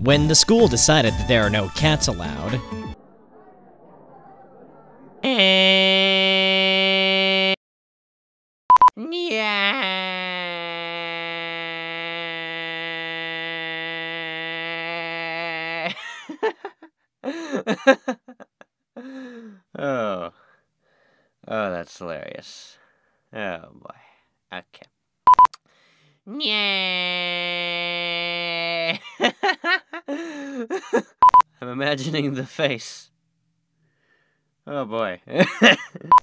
when the school decided that there are no cats allowed. Yeah. oh. Oh, that's hilarious. Oh boy. Okay. Yeah. I'm imagining the face. Oh boy.